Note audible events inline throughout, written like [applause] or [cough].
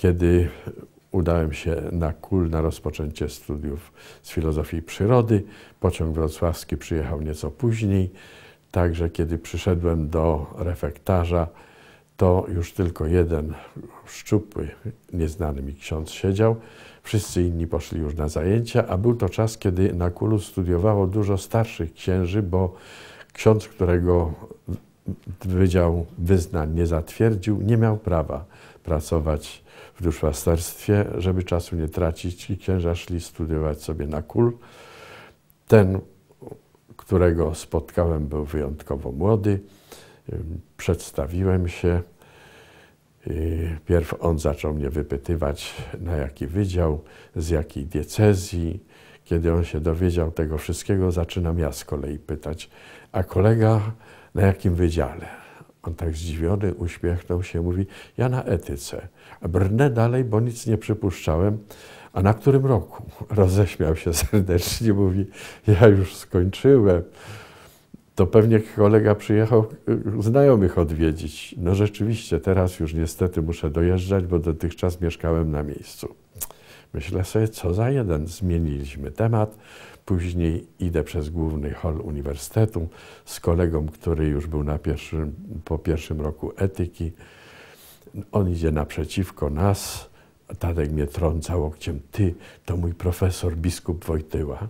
kiedy udałem się na KUL na rozpoczęcie studiów z filozofii przyrody. Pociąg wrocławski przyjechał nieco później, także kiedy przyszedłem do refektarza, to już tylko jeden szczupły, nieznany mi ksiądz siedział. Wszyscy inni poszli już na zajęcia, a był to czas, kiedy na KULu studiowało dużo starszych księży, bo ksiądz, którego Wydział Wyznań nie zatwierdził, nie miał prawa pracować w duszpasterstwie, żeby czasu nie tracić i księża szli studiować sobie na kul. Ten, którego spotkałem, był wyjątkowo młody. Przedstawiłem się. Pierw on zaczął mnie wypytywać, na jaki wydział, z jakiej diecezji. Kiedy on się dowiedział tego wszystkiego, zaczynam ja z kolei pytać, a kolega na jakim wydziale? On tak zdziwiony uśmiechnął się, mówi: Ja na etyce. Brnę dalej, bo nic nie przypuszczałem. A na którym roku? [laughs] Roześmiał się serdecznie, mówi: Ja już skończyłem. To pewnie kolega przyjechał y, znajomych odwiedzić. No rzeczywiście, teraz już niestety muszę dojeżdżać, bo dotychczas mieszkałem na miejscu. Myślę sobie, co za jeden. Zmieniliśmy temat. Później idę przez główny hol uniwersytetu z kolegą, który już był na pierwszym, po pierwszym roku etyki. On idzie naprzeciwko nas. Tadek mnie trąca łokciem. Ty, to mój profesor, biskup Wojtyła.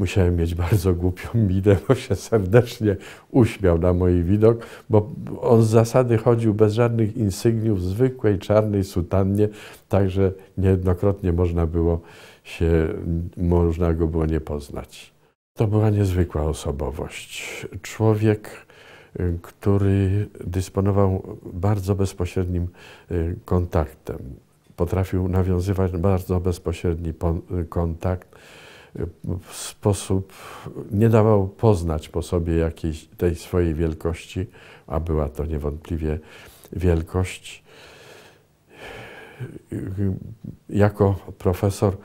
Musiałem mieć bardzo głupią minę, bo się serdecznie uśmiał na mój widok, bo on z zasady chodził bez żadnych insygniów, w zwykłej czarnej sutannie, także niejednokrotnie można było się, można go było nie poznać. To była niezwykła osobowość. Człowiek, który dysponował bardzo bezpośrednim y, kontaktem. Potrafił nawiązywać bardzo bezpośredni kontakt w sposób, nie dawał poznać po sobie jakiejś tej swojej wielkości, a była to niewątpliwie wielkość. Jako profesor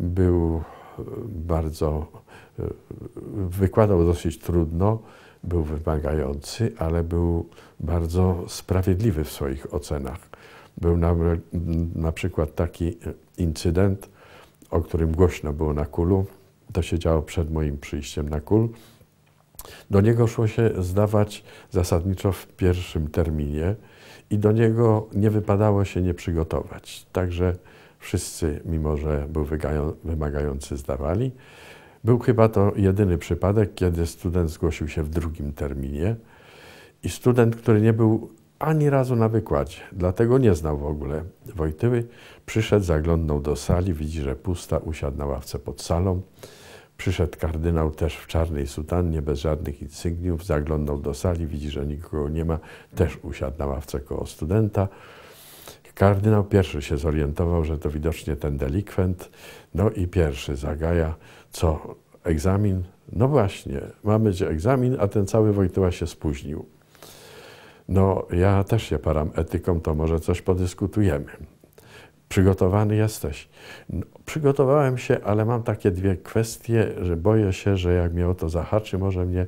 był bardzo, wykładał dosyć trudno, był wymagający, ale był bardzo sprawiedliwy w swoich ocenach. Był na, na przykład taki incydent, o którym głośno było na kulu, to się działo przed moim przyjściem na kul, do niego szło się zdawać zasadniczo w pierwszym terminie i do niego nie wypadało się nie przygotować. Także wszyscy, mimo że był wymagający, zdawali. Był chyba to jedyny przypadek, kiedy student zgłosił się w drugim terminie i student, który nie był ani razu na wykładzie, dlatego nie znał w ogóle Wojtyły. Przyszedł, zaglądnął do sali, widzi, że pusta, usiadł na ławce pod salą. Przyszedł kardynał też w czarnej sutannie, bez żadnych insygniów, zaglądnął do sali, widzi, że nikogo nie ma, też usiadł na ławce koło studenta. Kardynał pierwszy się zorientował, że to widocznie ten delikwent, no i pierwszy zagaja, co egzamin? No właśnie, mamy gdzie egzamin, a ten cały Wojtyła się spóźnił no ja też się param etyką, to może coś podyskutujemy. Przygotowany jesteś. No, przygotowałem się, ale mam takie dwie kwestie, że boję się, że jak mnie o to zahaczy, może mnie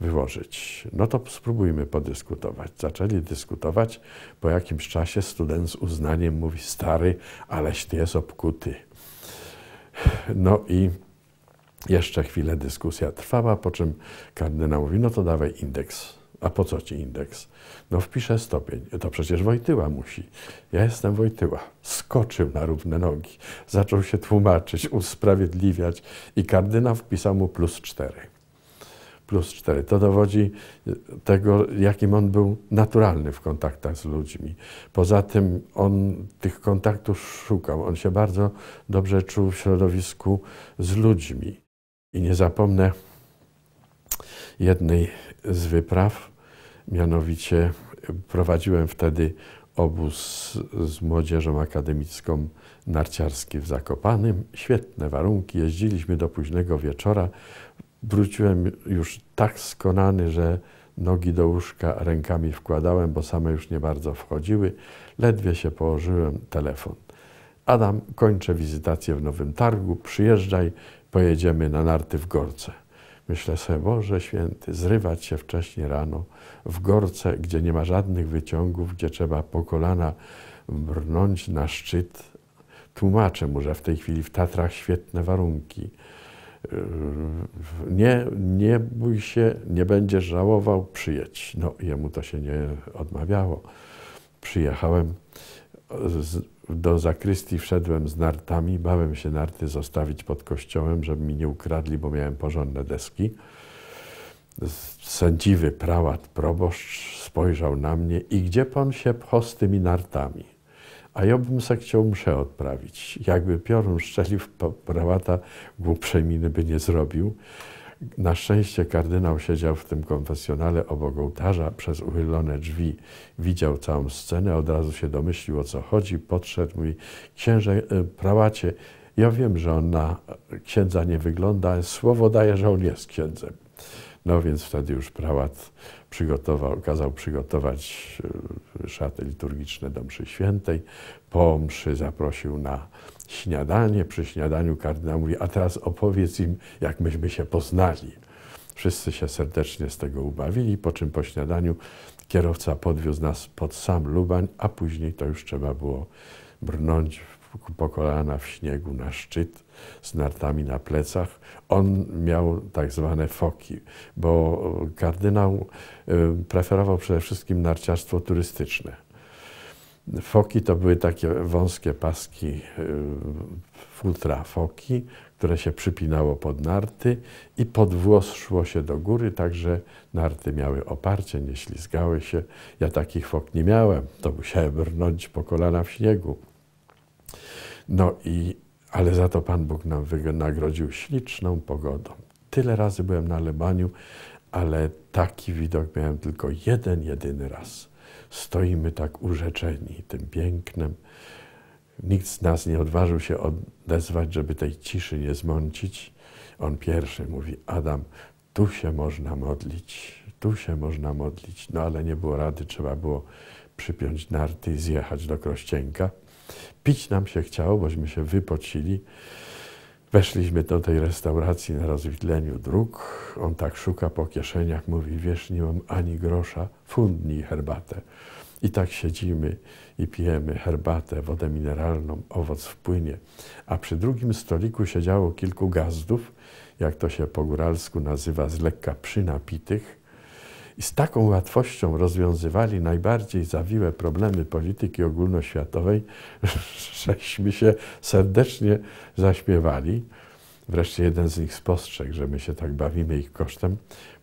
wyłożyć. No to spróbujmy podyskutować. Zaczęli dyskutować. Po jakimś czasie student z uznaniem mówi: Stary, aleś ty jest obkuty. No i jeszcze chwilę dyskusja trwała, po czym kardynał mówi: No to dawaj indeks. A po co ci indeks? No wpiszę stopień. To przecież Wojtyła musi. Ja jestem Wojtyła. Skoczył na równe nogi. Zaczął się tłumaczyć, usprawiedliwiać i kardynał wpisał mu plus cztery. Plus cztery. To dowodzi tego, jakim on był naturalny w kontaktach z ludźmi. Poza tym on tych kontaktów szukał. On się bardzo dobrze czuł w środowisku z ludźmi. I nie zapomnę jednej z wypraw, Mianowicie e, prowadziłem wtedy obóz z młodzieżą akademicką narciarski w Zakopanym. Świetne warunki, jeździliśmy do późnego wieczora. Wróciłem już tak skonany, że nogi do łóżka rękami wkładałem, bo same już nie bardzo wchodziły. Ledwie się położyłem, telefon. Adam, kończę wizytację w Nowym Targu, przyjeżdżaj, pojedziemy na narty w Gorce. Myślę sobie, Boże święty, zrywać się wcześniej rano w gorce, gdzie nie ma żadnych wyciągów, gdzie trzeba po kolana brnąć na szczyt. Tłumaczę mu, że w tej chwili w Tatrach świetne warunki. Nie, nie bój się, nie będziesz żałował, przyjedź. No, jemu to się nie odmawiało. Przyjechałem do zakrystii wszedłem z nartami, bałem się narty zostawić pod kościołem, żeby mi nie ukradli, bo miałem porządne deski. Sędziwy prałat, proboszcz spojrzał na mnie i gdzie pan się pcho z tymi nartami? A ja bym se chciał muszę odprawić. Jakby piorun szczelił prałata, głupszej miny by nie zrobił. Na szczęście kardynał siedział w tym konfesjonale obok ołtarza przez uchylone drzwi. Widział całą scenę, od razu się domyślił o co chodzi, podszedł, mówi, księże, e, prałacie, ja wiem, że on na księdza nie wygląda, ale słowo daje, że on jest księdzem. No więc wtedy już prałat przygotował, kazał przygotować e, szaty liturgiczne do mszy świętej. Po mszy zaprosił na śniadanie, przy śniadaniu kardynał mówi, a teraz opowiedz im, jak myśmy się poznali. Wszyscy się serdecznie z tego ubawili, po czym po śniadaniu kierowca podwiózł nas pod sam Lubań, a później to już trzeba było brnąć po kolana w śniegu na szczyt z nartami na plecach. On miał tak zwane foki, bo kardynał y, preferował przede wszystkim narciarstwo turystyczne Foki to były takie wąskie paski futra y, foki, które się przypinało pod narty i pod włos szło się do góry, także narty miały oparcie, nie ślizgały się. Ja takich fok nie miałem, to musiałem brnąć po kolana w śniegu. No i, ale za to Pan Bóg nam nagrodził śliczną pogodą. Tyle razy byłem na Lebaniu, ale taki widok miałem tylko jeden, jedyny raz stoimy tak urzeczeni tym pięknem. Nikt z nas nie odważył się odezwać, żeby tej ciszy nie zmącić. On pierwszy mówi: Adam, tu się można modlić, tu się można modlić. No ale nie było rady, trzeba było przypiąć narty i zjechać do Krościenka. Pić nam się chciało, bośmy się wypocili. Weszliśmy do tej restauracji na rozwidleniu dróg. On tak szuka po kieszeniach, mówi, wiesz, nie mam ani grosza, fundni herbatę. I tak siedzimy i pijemy herbatę, wodę mineralną, owoc w płynie. A przy drugim stoliku siedziało kilku gazdów, jak to się po góralsku nazywa, z lekka przynapitych, i z taką łatwością rozwiązywali najbardziej zawiłe problemy polityki ogólnoświatowej, [laughs] żeśmy się serdecznie zaśmiewali. Wreszcie jeden z nich spostrzegł, że my się tak bawimy ich kosztem,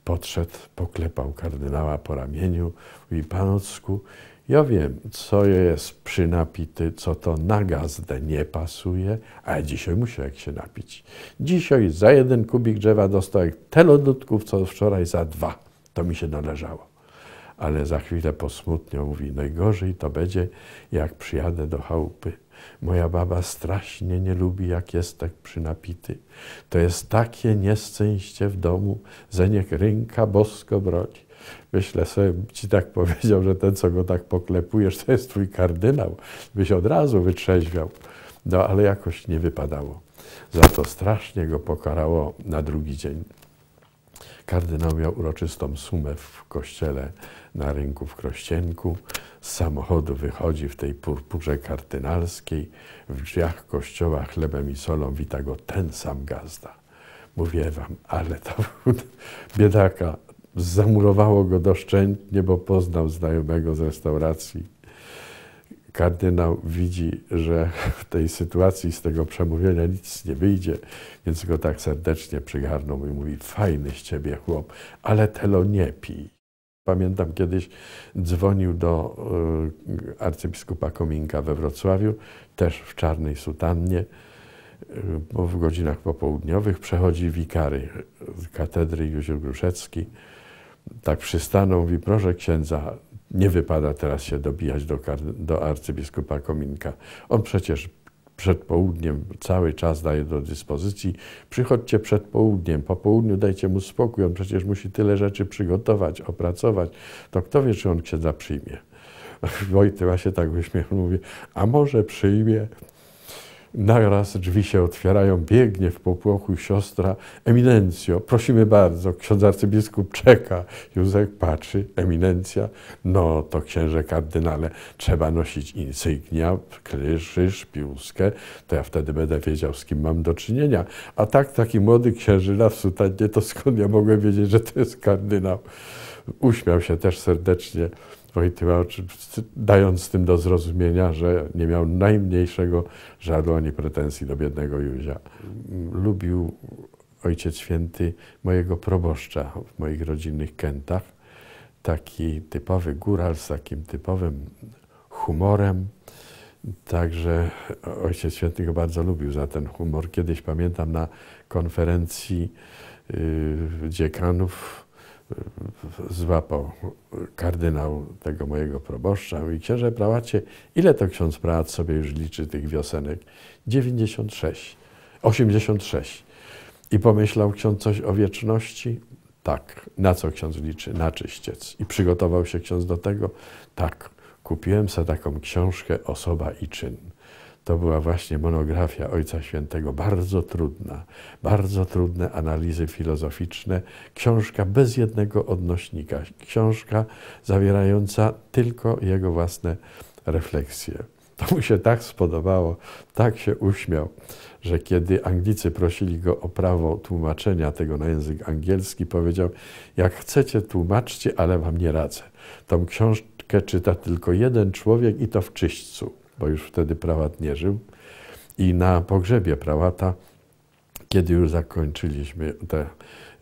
podszedł, poklepał kardynała po ramieniu i panocku, ja wiem, co jest przynapity, co to na gazdę nie pasuje, a dzisiaj muszę jak się napić. Dzisiaj za jeden kubik drzewa dostał tyle co wczoraj za dwa to mi się należało. Ale za chwilę posmutniał, mówi, najgorzej to będzie, jak przyjadę do chałupy. Moja baba strasznie nie lubi, jak jest tak przynapity. To jest takie nieszczęście w domu, że niech rynka bosko broć. Myślę sobie, ci tak powiedział, że ten, co go tak poklepujesz, to jest twój kardynał. Byś od razu wytrzeźwiał. No ale jakoś nie wypadało. Za to strasznie go pokarało na drugi dzień. Kardynał miał uroczystą sumę w kościele na rynku w Krościenku. Z samochodu wychodzi w tej purpurze kardynalskiej. W drzwiach kościoła chlebem i solą wita go ten sam gazda. Mówię wam, ale to [laughs] biedaka. Zamurowało go doszczętnie, bo poznał znajomego z restauracji Kardynał widzi, że w tej sytuacji z tego przemówienia nic nie wyjdzie, więc go tak serdecznie przygarnął i mówi: Fajny z ciebie chłop, ale telo nie pij. Pamiętam kiedyś dzwonił do e, arcybiskupa Kominka we Wrocławiu, też w czarnej sutannie, e, bo w godzinach popołudniowych przechodzi wikary z katedry Józef Gruszecki. Tak przystanął i proszę księdza, nie wypada teraz się dobijać do, do arcybiskupa Kominka. On przecież przed południem cały czas daje do dyspozycji. Przychodźcie przed południem, po południu dajcie mu spokój, on przecież musi tyle rzeczy przygotować, opracować. To kto wie, czy on księdza przyjmie? [laughs] Wojtyła się tak uśmiechnął, mówi, a może przyjmie? Naraz drzwi się otwierają, biegnie w popłochu siostra Eminencjo, prosimy bardzo, ksiądz arcybiskup czeka. Józef patrzy, Eminencja, no to księże kardynale, trzeba nosić insygnia, krzyż, szpiłskę. to ja wtedy będę wiedział, z kim mam do czynienia. A tak taki młody księżyna w sutannie, to skąd ja mogłem wiedzieć, że to jest kardynał? Uśmiał się też serdecznie rozpytywał, dając tym do zrozumienia, że nie miał najmniejszego żalu ani pretensji do biednego Józia. Lubił Ojciec Święty mojego proboszcza w moich rodzinnych kętach. Taki typowy góral z takim typowym humorem. Także Ojciec Święty go bardzo lubił za ten humor. Kiedyś pamiętam na konferencji yy, dziekanów złapał kardynał tego mojego proboszcza. Mówi, księże prałacie, ile to ksiądz prałat sobie już liczy tych wiosenek? 96, 86. I pomyślał ksiądz coś o wieczności? Tak. Na co ksiądz liczy? Na czyściec. I przygotował się ksiądz do tego? Tak. Kupiłem sobie taką książkę Osoba i czyn to była właśnie monografia Ojca Świętego, bardzo trudna, bardzo trudne analizy filozoficzne, książka bez jednego odnośnika, książka zawierająca tylko jego własne refleksje. To mu się tak spodobało, tak się uśmiał, że kiedy Anglicy prosili go o prawo tłumaczenia tego na język angielski, powiedział: Jak chcecie, tłumaczcie, ale wam nie radzę. Tą książkę czyta tylko jeden człowiek i to w czyśćcu bo już wtedy prawat nie żył. I na pogrzebie prawata, kiedy już zakończyliśmy te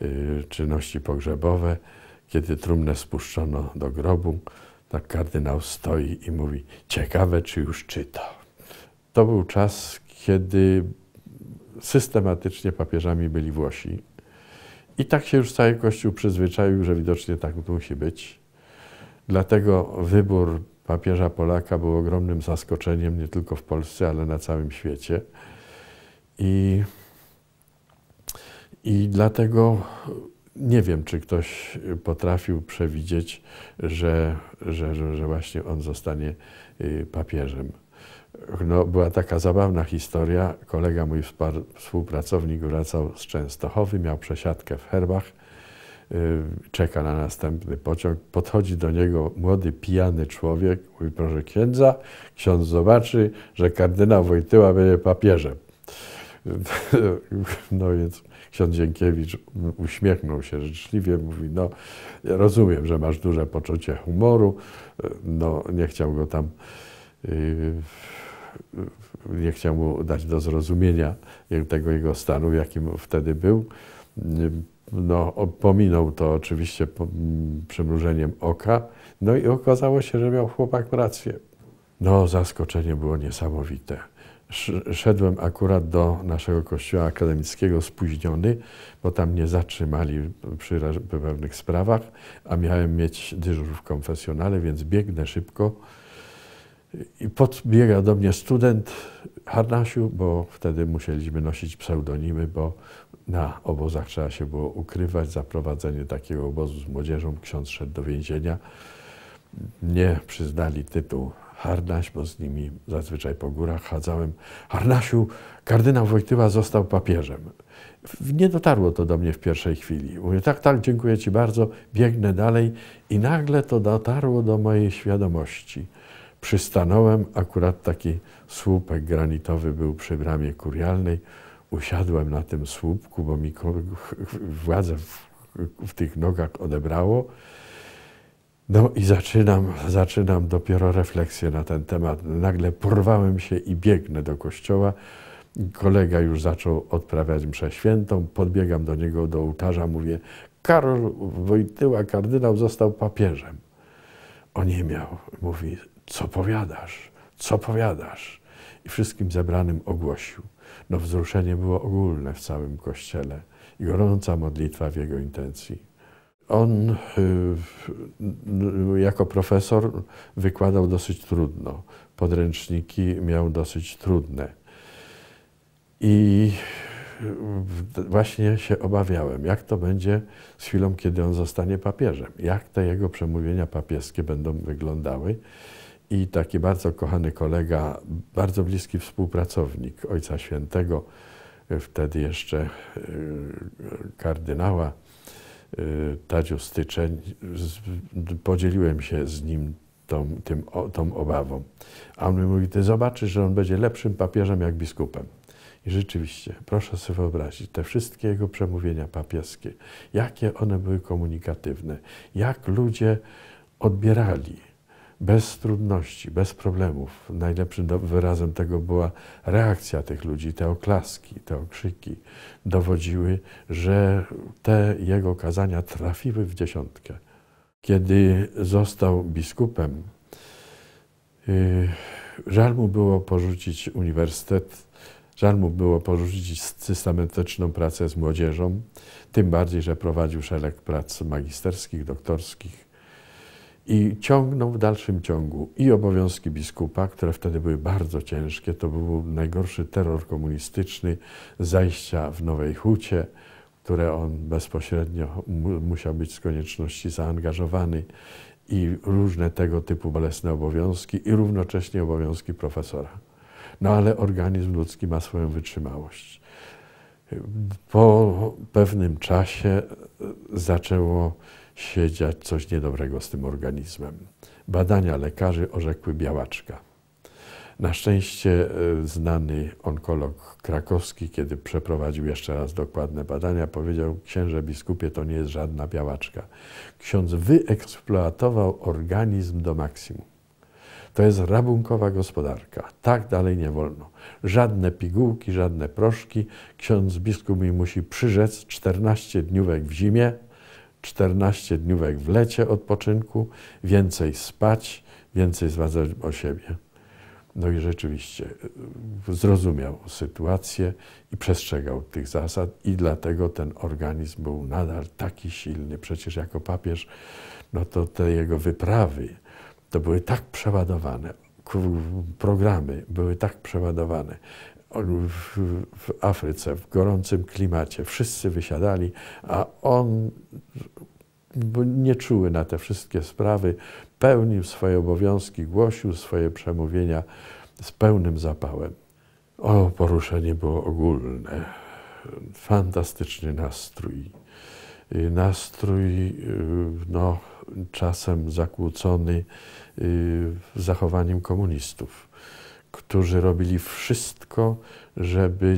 y, czynności pogrzebowe, kiedy trumnę spuszczono do grobu, tak kardynał stoi i mówi: Ciekawe, czy już czyta. To był czas, kiedy systematycznie papieżami byli Włosi. I tak się już cały Kościół przyzwyczaił, że widocznie tak musi być. Dlatego wybór papieża Polaka był ogromnym zaskoczeniem nie tylko w Polsce, ale na całym świecie. I, i dlatego nie wiem, czy ktoś potrafił przewidzieć, że, że, że, właśnie on zostanie y, papieżem. No, była taka zabawna historia. Kolega mój współpracownik wracał z Częstochowy, miał przesiadkę w Herbach Y, czeka na następny pociąg. Podchodzi do niego młody, pijany człowiek, mówi proszę księdza, ksiądz zobaczy, że kardynał Wojtyła będzie papieżem. [laughs] No więc ksiądz Dziękiewicz uśmiechnął się życzliwie, mówi, no rozumiem, że masz duże poczucie humoru, no nie chciał go tam, y, nie chciał mu dać do zrozumienia tego jego stanu, w jakim wtedy był no, pominął to oczywiście przymrużeniem oka. No i okazało się, że miał chłopak rację. No, zaskoczenie było niesamowite. Szedłem akurat do naszego kościoła akademickiego spóźniony, bo tam mnie zatrzymali przy pewnych sprawach, a miałem mieć dyżur w konfesjonale, więc biegnę szybko i podbiega do mnie student Harnasiu, bo wtedy musieliśmy nosić pseudonimy, bo na obozach trzeba się było ukrywać. Zaprowadzenie takiego obozu z młodzieżą, ksiądz szedł do więzienia. Nie przyznali tytuł Harnaś, bo z nimi zazwyczaj po górach chadzałem. Harnasiu, kardynał Wojtyła został papieżem. Nie dotarło to do mnie w pierwszej chwili. Mówię, tak, tak, dziękuję Ci bardzo, biegnę dalej i nagle to dotarło do mojej świadomości. Przystanąłem, akurat taki słupek granitowy był przy bramie kurialnej. Usiadłem na tym słupku, bo mi władzę w, w tych nogach odebrało. No i zaczynam, zaczynam dopiero refleksję na ten temat. Nagle porwałem się i biegnę do kościoła. Kolega już zaczął odprawiać mszę świętą. Podbiegam do niego, do ołtarza, mówię Karol Wojtyła, kardynał, został papieżem. O nie miał, mówi, co powiadasz, co powiadasz? I wszystkim zebranym ogłosił. No wzruszenie było ogólne w całym Kościele i gorąca modlitwa w jego intencji. On y, y, jako profesor wykładał dosyć trudno. Podręczniki miał dosyć trudne. I y, właśnie się obawiałem, jak to będzie z chwilą, kiedy on zostanie papieżem, jak te jego przemówienia papieskie będą wyglądały i taki bardzo kochany kolega, bardzo bliski współpracownik Ojca Świętego, y, wtedy jeszcze y, kardynała y, Tadziu Styczeń, podzieliłem się z nim tą, tym, tą obawą. A on mi mówi, ty zobaczysz, że on będzie lepszym papieżem jak biskupem. I rzeczywiście, proszę sobie wyobrazić, te wszystkie jego przemówienia papieskie, jakie one były komunikatywne, jak ludzie odbierali bez trudności, bez problemów. Najlepszym wyrazem tego była reakcja tych ludzi, te oklaski, te okrzyki dowodziły, że te jego kazania trafiły w dziesiątkę. Kiedy został biskupem, y, żal mu było porzucić uniwersytet, żal mu było porzucić systematyczną pracę z młodzieżą, tym bardziej, że prowadził szereg prac magisterskich, doktorskich i ciągnął w dalszym ciągu i obowiązki biskupa, które wtedy były bardzo ciężkie. To był najgorszy terror komunistyczny, zajścia w Nowej Hucie, które on bezpośrednio musiał być z konieczności zaangażowany i różne tego typu bolesne obowiązki i równocześnie obowiązki profesora. No ale organizm ludzki ma swoją wytrzymałość. Po pewnym czasie zaczęło się dziać coś niedobrego z tym organizmem. Badania lekarzy orzekły białaczka. Na szczęście e, znany onkolog krakowski, kiedy przeprowadził jeszcze raz dokładne badania, powiedział: Księże biskupie, to nie jest żadna białaczka. Ksiądz wyeksploatował organizm do maksimum. To jest rabunkowa gospodarka. Tak dalej nie wolno. Żadne pigułki, żadne proszki. Ksiądz biskup mi musi przyrzec 14 dniówek w zimie, 14 dniówek w lecie odpoczynku, więcej spać, więcej zważać o siebie. No i rzeczywiście e, zrozumiał sytuację i przestrzegał tych zasad, i dlatego ten organizm był nadal taki silny. Przecież jako papież, no to te jego wyprawy to były tak przeładowane, programy były tak przeładowane w Afryce, w gorącym klimacie. Wszyscy wysiadali, a on nie czuły na te wszystkie sprawy, pełnił swoje obowiązki, głosił swoje przemówienia z pełnym zapałem. O, poruszenie było ogólne. Fantastyczny nastrój. Y, nastrój, y, no, czasem zakłócony y, zachowaniem komunistów którzy robili wszystko, żeby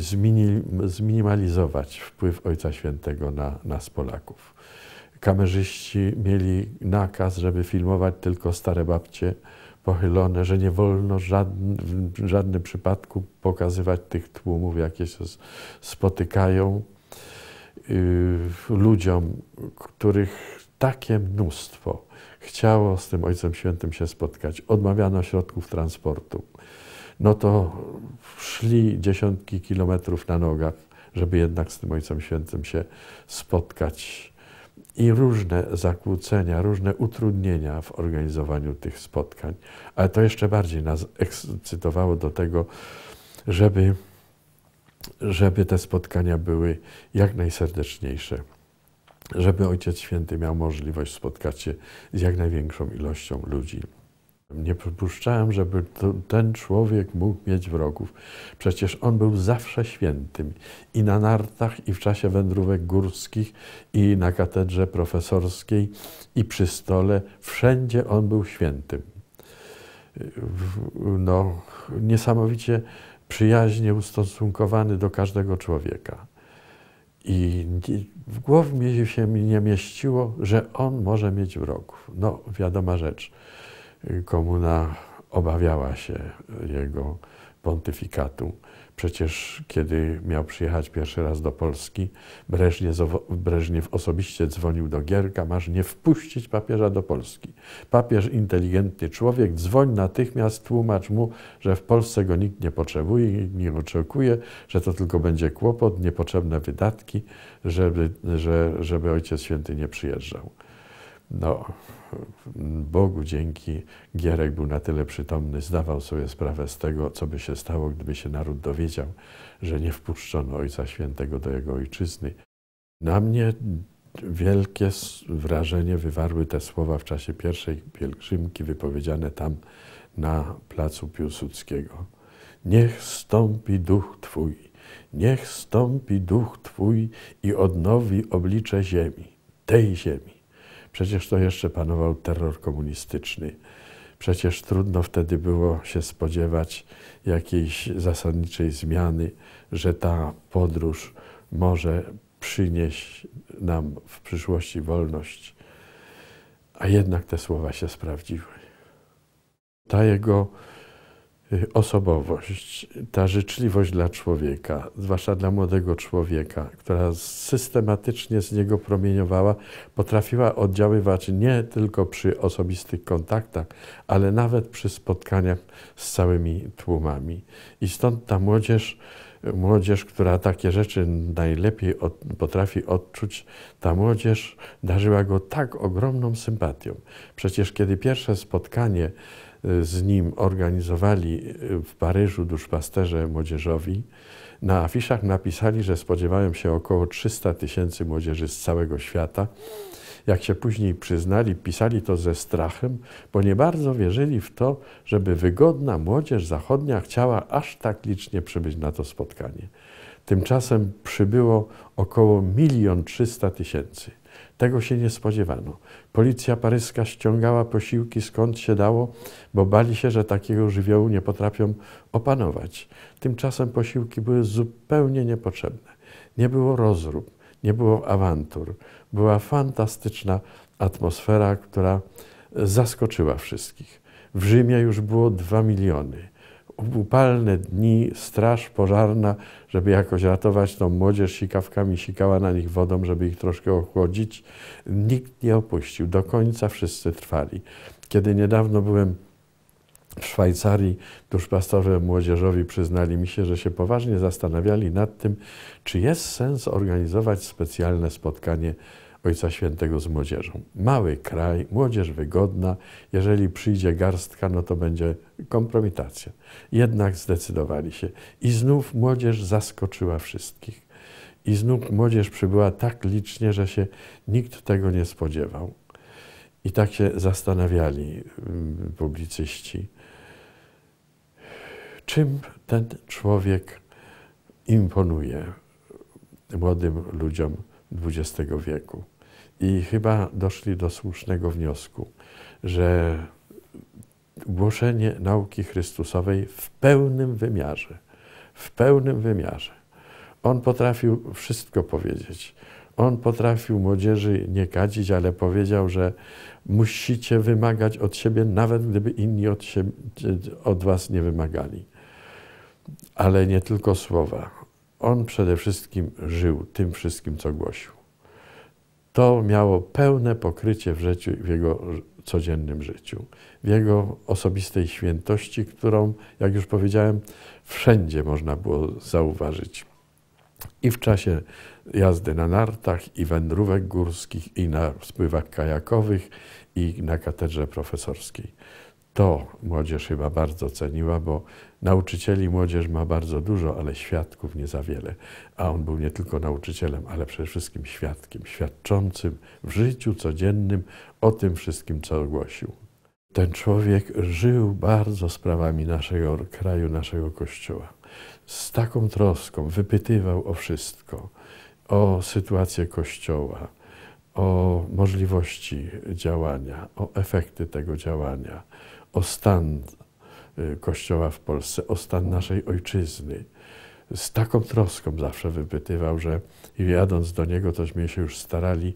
zminimalizować wpływ Ojca Świętego na nas Polaków. Kamerzyści mieli nakaz, żeby filmować tylko stare babcie pochylone, że nie wolno w żadnym przypadku pokazywać tych tłumów, jakie się spotykają y, ludziom, których takie mnóstwo chciało z tym Ojcem Świętym się spotkać. Odmawiano środków transportu no to szli dziesiątki kilometrów na nogach, żeby jednak z tym Ojcem Świętym się spotkać. I różne zakłócenia, różne utrudnienia w organizowaniu tych spotkań. Ale to jeszcze bardziej nas ekscytowało do tego, żeby, żeby te spotkania były jak najserdeczniejsze żeby Ojciec Święty miał możliwość spotkać się z jak największą ilością ludzi. Nie przypuszczałem, żeby to, ten człowiek mógł mieć wrogów. Przecież on był zawsze świętym i na nartach, i w czasie wędrówek górskich, i na katedrze profesorskiej, i przy stole. Wszędzie on był świętym. No, niesamowicie przyjaźnie ustosunkowany do każdego człowieka. I w głowie się mi nie mieściło, że on może mieć wrogów. No, wiadoma rzecz komuna obawiała się jego pontyfikatu. Przecież kiedy miał przyjechać pierwszy raz do Polski, Breżniew, osobiście dzwonił do Gierka, masz nie wpuścić papieża do Polski. Papież inteligentny człowiek, dzwoń natychmiast, tłumacz mu, że w Polsce go nikt nie potrzebuje, nie oczekuje, że to tylko będzie kłopot, niepotrzebne wydatki, żeby, że, żeby Ojciec Święty nie przyjeżdżał. No, Bogu dzięki, Gierek był na tyle przytomny, zdawał sobie sprawę z tego, co by się stało, gdyby się naród dowiedział, że nie wpuszczono Ojca Świętego do jego ojczyzny. Na mnie wielkie wrażenie wywarły te słowa w czasie pierwszej pielgrzymki wypowiedziane tam na placu Piłsudskiego. Niech stąpi duch Twój, niech stąpi duch Twój i odnowi oblicze ziemi, tej ziemi. Przecież to jeszcze panował terror komunistyczny. Przecież trudno wtedy było się spodziewać jakiejś zasadniczej zmiany, że ta podróż może przynieść nam w przyszłości wolność. A jednak te słowa się sprawdziły. Ta jego osobowość, ta życzliwość dla człowieka, zwłaszcza dla młodego człowieka, która systematycznie z niego promieniowała, potrafiła oddziaływać nie tylko przy osobistych kontaktach, ale nawet przy spotkaniach z całymi tłumami. I stąd ta młodzież, młodzież, która takie rzeczy najlepiej od, potrafi odczuć, ta młodzież darzyła go tak ogromną sympatią. Przecież kiedy pierwsze spotkanie Y, z nim organizowali y, w Paryżu duszpasterze młodzieżowi, na afiszach napisali, że spodziewają się około 300 tysięcy młodzieży z całego świata. Jak się później przyznali, pisali to ze strachem, bo nie bardzo wierzyli w to, żeby wygodna młodzież zachodnia chciała aż tak licznie przybyć na to spotkanie. Tymczasem przybyło około milion trzysta tysięcy. Tego się nie spodziewano. Policja paryska ściągała posiłki skąd się dało, bo bali się, że takiego żywiołu nie potrafią opanować. Tymczasem posiłki były zupełnie niepotrzebne. Nie było rozrób, nie było awantur. Była fantastyczna atmosfera, która zaskoczyła wszystkich. W Rzymie już było dwa miliony upalne dni straż pożarna, żeby jakoś ratować tą młodzież sikawkami, sikała na nich wodą, żeby ich troszkę ochłodzić. Nikt nie opuścił, do końca wszyscy trwali. Kiedy niedawno byłem w Szwajcarii duszpasterze młodzieżowi przyznali mi się, że się poważnie zastanawiali nad tym, czy jest sens organizować specjalne spotkanie Ojca Świętego z młodzieżą. Mały kraj, młodzież wygodna, jeżeli przyjdzie garstka, no to będzie kompromitacja. Jednak zdecydowali się i znów młodzież zaskoczyła wszystkich. I znów młodzież przybyła tak licznie, że się nikt tego nie spodziewał. I tak się zastanawiali mm, publicyści, czym ten człowiek imponuje młodym ludziom XX wieku. I chyba doszli do słusznego wniosku, że głoszenie nauki Chrystusowej w pełnym wymiarze, w pełnym wymiarze. On potrafił wszystko powiedzieć. On potrafił młodzieży nie kadzić, ale powiedział, że musicie wymagać od siebie, nawet gdyby inni od, siebie, od was nie wymagali. Ale nie tylko słowa. On przede wszystkim żył tym wszystkim, co głosił to miało pełne pokrycie w, życiu, w jego codziennym życiu, w jego osobistej świętości, którą, jak już powiedziałem, wszędzie można było zauważyć. I w czasie jazdy na nartach, i wędrówek górskich, i na spływach kajakowych, i na katedrze profesorskiej. To młodzież chyba bardzo ceniła, bo nauczycieli młodzież ma bardzo dużo, ale świadków nie za wiele. A on był nie tylko nauczycielem, ale przede wszystkim świadkiem, świadczącym w życiu codziennym o tym wszystkim, co ogłosił. Ten człowiek żył bardzo sprawami naszego kraju, naszego kościoła. Z taką troską wypytywał o wszystko, o sytuację kościoła, o możliwości działania, o efekty tego działania o stan y, Kościoła w Polsce, o stan naszej ojczyzny. Z taką troską zawsze wypytywał, że jadąc do niego, tośmy się już starali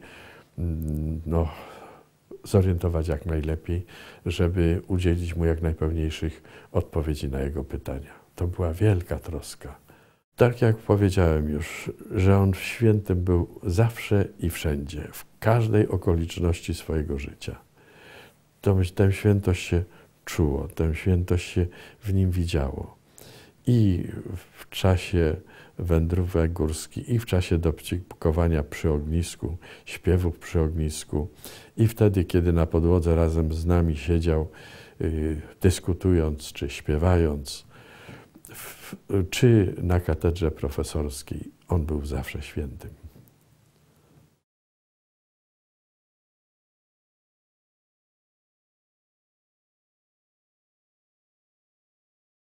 mm, no, zorientować jak najlepiej, żeby udzielić mu jak najpełniejszych odpowiedzi na jego pytania. To była wielka troska. Tak jak powiedziałem już, że on świętym był zawsze i wszędzie, w każdej okoliczności swojego życia. To tę świętość się czuło, tę świętość się w nim widziało. I w czasie wędrówek górskich, i w czasie dopcikowania przy ognisku, śpiewów przy ognisku, i wtedy, kiedy na podłodze razem z nami siedział, y, dyskutując czy śpiewając, czy na katedrze profesorskiej, on był zawsze świętym.